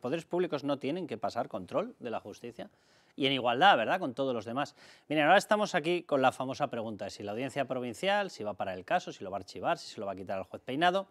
poderes públicos no tienen que pasar control de la justicia? Y en igualdad, ¿verdad?, con todos los demás. Miren, ahora estamos aquí con la famosa pregunta de si la audiencia provincial, si va para el caso, si lo va a archivar, si se lo va a quitar al juez peinado.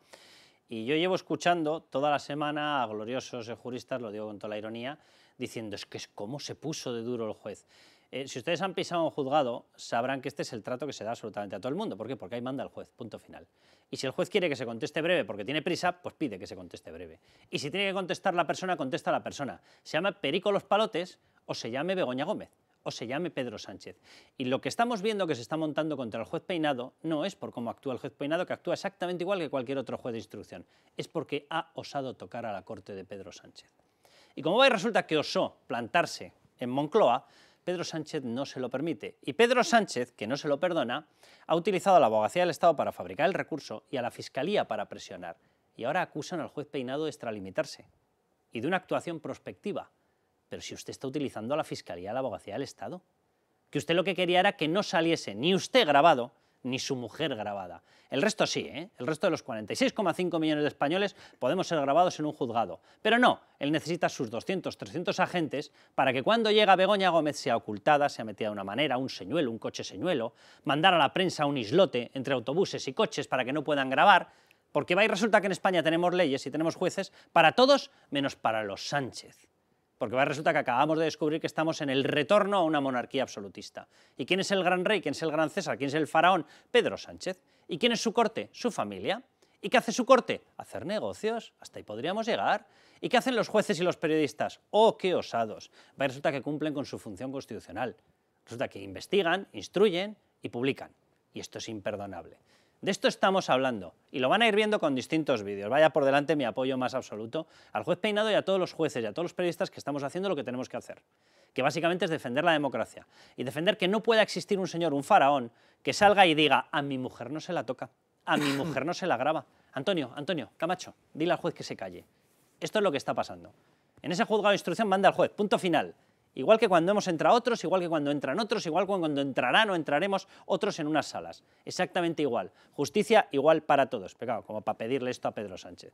Y yo llevo escuchando toda la semana a gloriosos juristas, lo digo con toda la ironía, diciendo, es que es como se puso de duro el juez. Eh, si ustedes han pisado un juzgado, sabrán que este es el trato que se da absolutamente a todo el mundo. ¿Por qué? Porque ahí manda el juez, punto final. Y si el juez quiere que se conteste breve porque tiene prisa, pues pide que se conteste breve. Y si tiene que contestar la persona, contesta la persona. Se llama Perico Los Palotes o se llame Begoña Gómez o se llame Pedro Sánchez. Y lo que estamos viendo que se está montando contra el juez Peinado no es por cómo actúa el juez Peinado, que actúa exactamente igual que cualquier otro juez de instrucción, es porque ha osado tocar a la corte de Pedro Sánchez. Y como veis resulta que osó plantarse en Moncloa, Pedro Sánchez no se lo permite. Y Pedro Sánchez, que no se lo perdona, ha utilizado a la abogacía del Estado para fabricar el recurso y a la Fiscalía para presionar. Y ahora acusan al juez Peinado de extralimitarse y de una actuación prospectiva. Pero si usted está utilizando a la Fiscalía, a la abogacía del Estado, que usted lo que quería era que no saliese ni usted grabado, ni su mujer grabada. El resto sí, ¿eh? el resto de los 46,5 millones de españoles podemos ser grabados en un juzgado. Pero no, él necesita sus 200, 300 agentes para que cuando llega Begoña Gómez sea ocultada, sea metida de una manera, un señuelo, un coche señuelo, mandar a la prensa un islote entre autobuses y coches para que no puedan grabar, porque va y resulta que en España tenemos leyes y tenemos jueces para todos menos para los Sánchez porque resulta que acabamos de descubrir que estamos en el retorno a una monarquía absolutista. ¿Y quién es el gran rey? ¿Quién es el gran César? ¿Quién es el faraón? Pedro Sánchez. ¿Y quién es su corte? Su familia. ¿Y qué hace su corte? Hacer negocios. Hasta ahí podríamos llegar. ¿Y qué hacen los jueces y los periodistas? ¡Oh, qué osados! resulta que cumplen con su función constitucional. Resulta que investigan, instruyen y publican. Y esto es imperdonable. De esto estamos hablando y lo van a ir viendo con distintos vídeos. Vaya por delante mi apoyo más absoluto al juez Peinado y a todos los jueces y a todos los periodistas que estamos haciendo lo que tenemos que hacer, que básicamente es defender la democracia y defender que no pueda existir un señor, un faraón, que salga y diga a mi mujer no se la toca, a mi mujer no se la graba. Antonio, Antonio, Camacho, dile al juez que se calle. Esto es lo que está pasando. En ese juzgado de instrucción manda al juez, punto final. Igual que cuando hemos entrado otros, igual que cuando entran otros, igual que cuando entrarán o entraremos otros en unas salas. Exactamente igual. Justicia igual para todos. Pecado, como para pedirle esto a Pedro Sánchez.